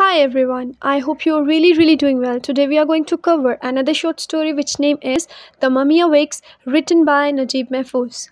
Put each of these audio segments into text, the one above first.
Hi everyone, I hope you are really really doing well. Today we are going to cover another short story which name is The Mummy Awakes written by Najib Mahfouz.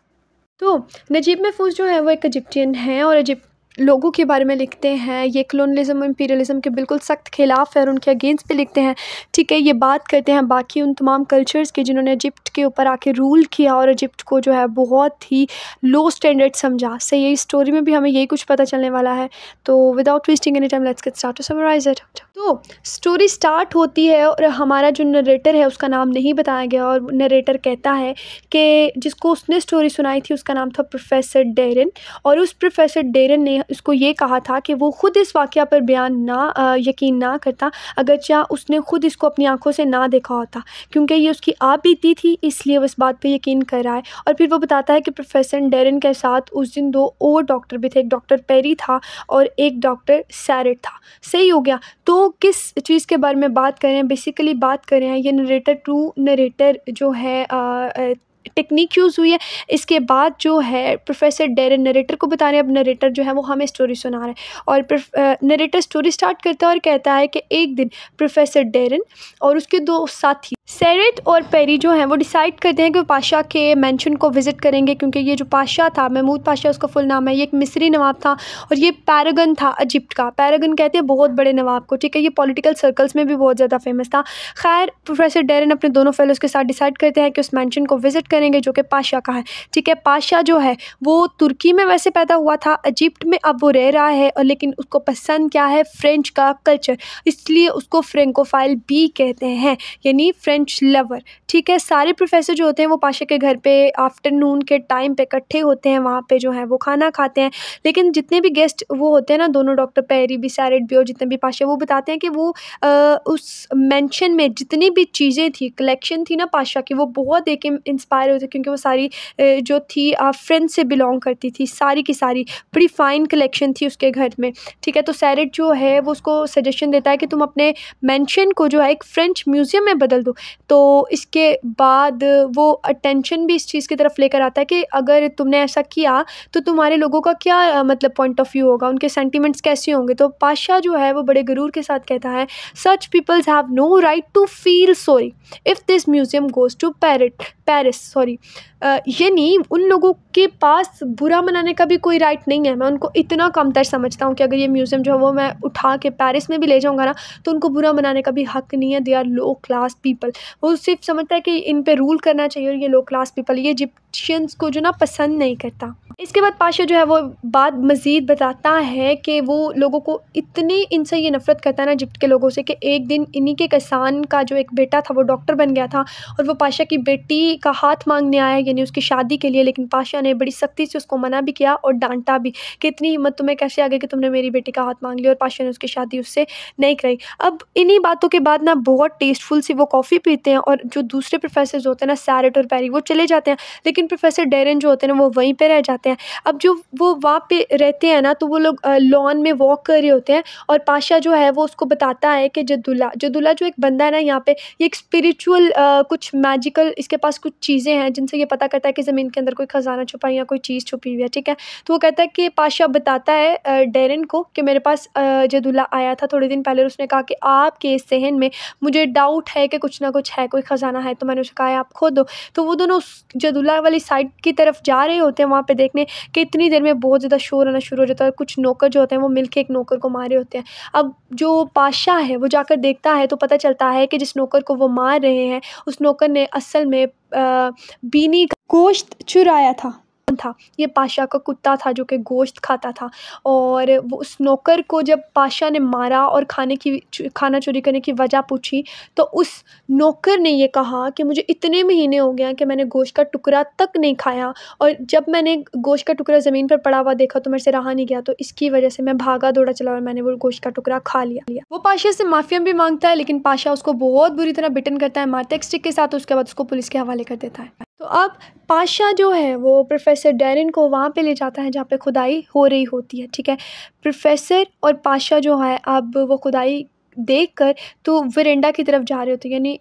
तो नजीब महफूज जो है वो एक Egyptian हैं और Egypt लोगों के बारे में लिखते हैं ये और इम्पीरियलिज्म के बिल्कुल सख्त खिलाफ़ है और उनके अगेंस्ट भी लिखते हैं ठीक है ये बात करते हैं बाकी उन तमाम कल्चर्स के जिन्होंने इजिप्ट के ऊपर आके रूल किया और इजिप्ट को जो है बहुत ही लो स्टैंडर्ड समझा से यही स्टोरी में भी हमें यही कुछ पता चलने वाला है तो without wasting any time let's get start to summarise it तो स्टोरी स्टार्ट होती है और हमारा जो नरेटर है उसका नाम नहीं बताया गया और नरेटर कहता है कि जिसको उसने स्टोरी सुनाई थी उसका नाम था प्रोफेसर डेरन और उस प्रोफेसर डेरन ने उसको ये कहा था कि वो ख़ुद इस वाक़ पर बयान ना यकीन ना करता अगरचा हाँ उसने ख़ुद इसको अपनी आँखों से ना देखा होता क्योंकि ये उसकी आप बीती थी इसलिए वो इस बात पर यकीन कर रहा है और फिर वो बताता है कि प्रोफेसर डेरन के साथ उस दिन दो और डॉक्टर भी थे एक डॉक्टर पेरी था और एक डॉक्टर सैरट था सही हो गया तो किस चीज़ के बारे में बात करें बेसिकली बात करें ये नरेटर टू नरेटर जो है टेक्निक यूज़ हुई है इसके बाद जो है प्रोफेसर डेरन नरेटर को बता रहे हैं अब नरेटर जो है वो हमें स्टोरी सुना रहे हैं और नरेटर स्टोरी स्टार्ट करता है और कहता है कि एक दिन प्रोफेसर डेरन और उसके दो साथी सैरेट और पेरी जो हैं वो डिसाइड करते हैं कि पाशा के मैंशन को विज़िट करेंगे क्योंकि ये जो पाशा था महमूद पाशा उसका फुल नाम है ये एक मिस्री नवाब था और ये पैरागन था अजिप्ट का पैरागन कहते हैं बहुत बड़े नवाब को ठीक है ये पॉलिटिकल सर्कल्स में भी बहुत ज़्यादा फेमस था खैर प्रोफेसर डेरन अपने दोनों फेलोज़ के साथ डिसाइड करते हैं कि उस मैंशन को विज़िट करें करेंगे जो कि पाशा का है ठीक है पाशा जो है वो तुर्की में वैसे पैदा हुआ था इजिप्ट में अब वो रह रहा है और लेकिन उसको पसंद क्या है फ्रेंच का कल्चर इसलिए उसको फ्रेंकोफाइल भी कहते हैं यानी फ्रेंच लवर ठीक है सारे प्रोफेसर जो होते हैं वो पाशा के घर पर आफ्टरनून के टाइम पे इकट्ठे होते हैं वहाँ पर जो है वो खाना खाते हैं लेकिन जितने भी गेस्ट वो होते हैं ना दोनों डॉक्टर पैरी भी सैरेट भी और जितने भी पाशा वो बताते हैं कि वो उस मैंशन में जितनी भी चीज़ें थी कलेक्शन थी ना पाशा की वो बहुत देख इंस्पायर हुए थे क्योंकि वो सारी जो थी फ्रेंड से बिलोंग करती थी सारी की सारी बड़ी फ़ाइन कलेक्शन थी उसके घर में ठीक है तो सैरट जो है वो उसको सजेशन देता है कि तुम अपने मैंशन को जो है एक फ़्रेंच म्यूज़ियम में बदल दो तो इसके बाद वो अटेंशन भी इस चीज़ की तरफ लेकर आता है कि अगर तुमने ऐसा किया तो तुम्हारे लोगों का क्या मतलब पॉइंट ऑफ व्यू होगा उनके सेंटिमेंट्स कैसे होंगे तो पाशाह जो है वो बड़े गरूर के साथ कहता है such peoples have no right to feel sorry if this museum goes to parrot Paris sorry story ये नहीं उन लोगों के पास बुरा मनाने का भी कोई राइट नहीं है मैं उनको इतना कमतर समझता हूँ कि अगर ये म्यूज़ियम जो है वो मैं उठा के पेरिस में भी ले जाऊँगा ना तो उनको बुरा मनाने का भी हक नहीं है they are low class people वो सिर्फ समझता है कि इन पर रूल करना चाहिए और ये लो क्लास पीपल ये इजिप्शियंस को जो ना पसंद नहीं करता इसके बाद पाशा जो है वो बात मज़ीद बताता है कि वो लोगों को इतनी इनसे ये नफ़रत करता है ना इजिप्ट के लोगों से कि एक दिन इन्हीं के किसान का जो एक बेटा था वो डॉक्टर बन गया था और वो पाशा की बेटी का हाथ मांगने आया यानी उसकी शादी के लिए लेकिन पाशा ने बड़ी सख्ती से उसको मना भी किया और डांटा भी कि इतनी हिम्मत तुम्हें कैसे आ गई कि तुमने मेरी बेटी का हाथ मांग लिया और पाशा ने उसकी शादी उससे नहीं कराई अब इन्हीं बातों के बाद ना बहुत टेस्टफुल सी वो कॉफ़ी पीते हैं और जो दूसरे प्रोफेसर होते हैं ना सैरट और पैरी वो चले जाते हैं लेकिन प्रोफेसर डेरन जो होते हैं ना वो वहीं पर रह जाते हैं अब जो वो वहाँ पे रहते हैं ना तो वो लोग लॉन में वॉक कर रहे होते हैं और पाशा जो है वो उसको बताता है कि जदुल्ला जदुल्ला जो एक बंदा है ना यहाँ पे एक स्पिरिचुअल कुछ मैजिकल इसके पास कुछ चीज़ें हैं जिनसे ये पता करता है कि ज़मीन के अंदर कोई ख़जाना छुपा है या कोई चीज़ छुपी हुई है ठीक है तो वो कहता है कि पाशा बताता है डेरन को कि मेरे पास जदुल्ला आया था थोड़े दिन पहले उसने कहा कि आपके इस सहन में मुझे डाउट है कि कुछ ना कुछ है कोई ख़जाना है तो मैंने उसे कहा आप खो दो तो वो दोनों जदुल्ला वाली साइड की तरफ जा रहे होते हैं वहाँ पर देखने कि इतनी देर में बहुत ज़्यादा शोर होना शुरू हो जाता है और कुछ नौकर जो होते हैं वो मिल एक नौकर को मारे होते हैं अब जो पाशाह है वो जाकर देखता है तो पता चलता है कि जिस नौकर को वो मार रहे हैं उस नौकर ने असल में बीनी किसी का गोश्त चुराया था था ये पाशा का कुत्ता था जो कि गोश्त खाता था और वो उस नौकर को जब पाशा ने मारा और खाने की खाना चोरी करने की वजह पूछी तो उस नौकर ने ये कहा कि मुझे इतने महीने हो गया कि मैंने गोश्त का टुकड़ा तक नहीं खाया और जब मैंने गोश्त का टुकड़ा ज़मीन पर पड़ा हुआ देखा तो मेरे से रहा नहीं गया तो इसकी वजह से मैं भागा दौड़ा चला और मैंने वो गोश्त का टुकड़ा खा लिया लिया वो पाशा से माफ़िया भी मांगता है लेकिन पाशा उसको बहुत बुरी तरह बिटन करता है मारता है स्टिक के साथ उसके बाद उसको पुलिस के हवाले कर देता है तो अब पाशाह जो है वो प्रोफेसर डेरिन को वहाँ पे ले जाता है जहाँ पे खुदाई हो रही होती है ठीक है प्रोफेसर और पाशाह जो है अब वो खुदाई देख कर तो वरेंडा की तरफ जा रहे होते हैं यानी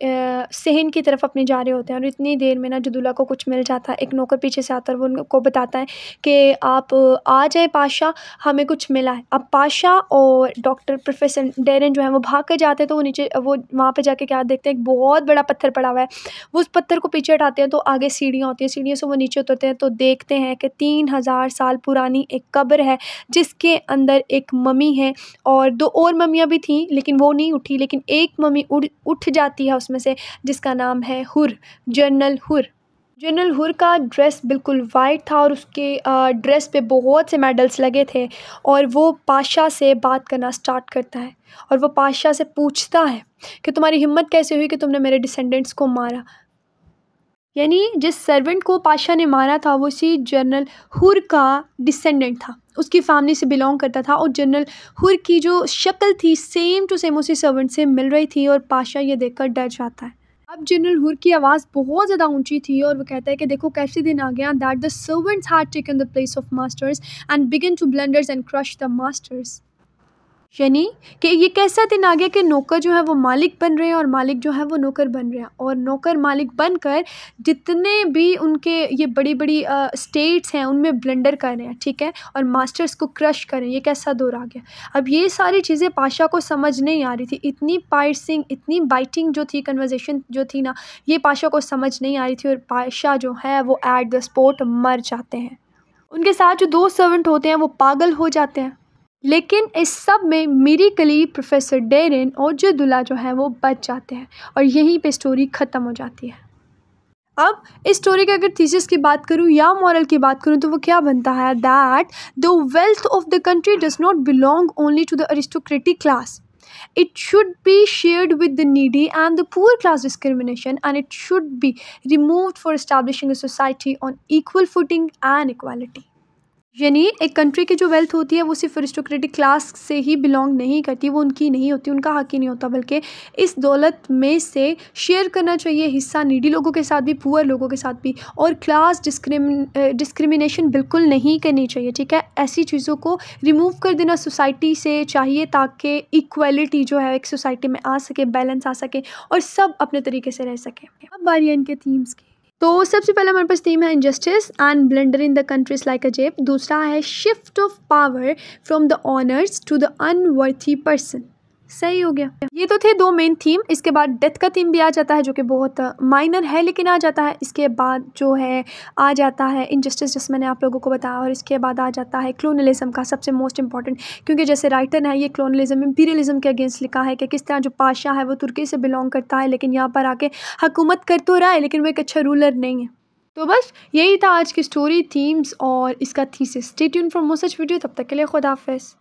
सहन की तरफ अपने जा रहे होते हैं और इतनी देर में ना जो दूल्हा को कुछ मिल जाता है एक नौकर पीछे से आता है वो उनको बताता है कि आप आ जाए पाशाह हमें कुछ मिला है अब पाशाह और डॉक्टर प्रोफेसर डेरन जो है वो भाग कर जाते हैं तो वो नीचे वो वहाँ पर जाके क्या देखते हैं एक बहुत बड़ा पत्थर पड़ा हुआ है वो उस पत्थर को पीछे हटाते हैं तो आगे सीढ़ियाँ होती हैं सीढ़ियों से वो नीचे उतरते हैं तो देखते हैं कि तीन हज़ार साल पुरानी एक कब्र है जिसके अंदर एक मम्मी है और दो और मम्मियाँ भी थीं लेकिन वो वो नहीं उठी लेकिन एक मम्मी उठ जाती है उसमें से जिसका नाम है हुर जनरल हुर जनरल हुर का ड्रेस बिल्कुल वाइट था और उसके ड्रेस पे बहुत से मेडल्स लगे थे और वो पाशा से बात करना स्टार्ट करता है और वो पाशा से पूछता है कि तुम्हारी हिम्मत कैसे हुई कि तुमने मेरे डिसेंडेंट्स को मारा यानी जिस सर्वेंट को पाशा ने मारा था वो सी जनरल हुर का डिसेंडेंट था उसकी फैमिली से बिलोंग करता था और जनरल हुर की जो शक्ल थी सेम टू सेम उसी सर्वेंट से मिल रही थी और पाशा ये देखकर डर जाता है अब जनरल हुर की आवाज़ बहुत ज़्यादा ऊंची थी और वो कहता है कि देखो कैसे दिन आ गया that the servants had taken the place of masters and begin to blenders and crush the masters यानी कि ये कैसा दिन आ गया कि नौकर जो है वो मालिक बन रहे हैं और मालिक जो है वो नौकर बन रहे हैं और नौकर मालिक बनकर जितने भी उनके ये बड़ी बड़ी स्टेट्स हैं उनमें ब्लेंडर कर रहे हैं ठीक है और मास्टर्स को क्रश करें ये कैसा दौर आ गया अब ये सारी चीज़ें पाशा को समझ नहीं आ रही थी इतनी पाइसिंग इतनी बाइटिंग जो थी कन्वर्जेशन जो थी ना ये पाशा को समझ नहीं आ रही थी और पाशा जो है वो एट द स्पॉट मर जाते हैं उनके साथ जो दो सर्वेंट होते हैं वो पागल हो जाते हैं लेकिन इस सब में मेरी कली प्रोफेसर डेरिन और जदुल्ला जो है वो बच जाते हैं और यहीं पे स्टोरी ख़त्म हो जाती है अब इस स्टोरी के अगर थीसिस की बात करूँ या मॉरल की बात करूँ तो वो क्या बनता है that the wealth of the country does not belong only to the aristocratic class it should be shared with the needy and the poor class discrimination and it should be remove for establishing a society on equal footing and equality यानी एक country की जो wealth होती है वो सिर्फ aristocratic class से ही belong नहीं करती वो उनकी नहीं होती उनका हक ही नहीं होता बल्कि इस दौलत में से शेयर करना चाहिए हिस्सा नीडी लोगों के साथ भी पुअर लोगों के साथ भी और क्लास डिस्क्रिमिन डिस्क्रिमिनेशन बिल्कुल नहीं करनी चाहिए ठीक है ऐसी चीज़ों को रिमूव कर देना सोसाइटी से चाहिए ताकि इक्वलिटी जो है एक सोसाइटी में आ सके बैलेंस आ सके और सब अपने तरीके से रह सकें अब बारी इनके थीम्स की तो सबसे पहले हमारे पास थीम है injustice and blender in the countries like अजेब दूसरा है shift of power from the owners to the unworthy person सही हो गया ये तो थे दो मेन थीम इसके बाद डेथ का थीम भी आ जाता है जो कि बहुत माइनर है लेकिन आ जाता है इसके बाद जो है आ जाता है इनजस्टिस जैसे मैंने आप लोगों को बताया और इसके बाद आ जाता है क्लोनलिज्म का सबसे मोस्ट इंपॉर्टेंट क्योंकि जैसे राइटर है ये क्लोनलिज्म इंपीरियलिज्म के अगेंस्ट लिखा है कि किस तरह जो पाशाह है वो तुर्की से बिलोंग करता है लेकिन यहाँ पर आके हकूमत कर तो रहा है लेकिन वो एक अच्छा रूलर नहीं है तो बस यही था आज की स्टोरी थीम्स और इसका thesis statement for more such video तब तक के लिए खुदाफिज़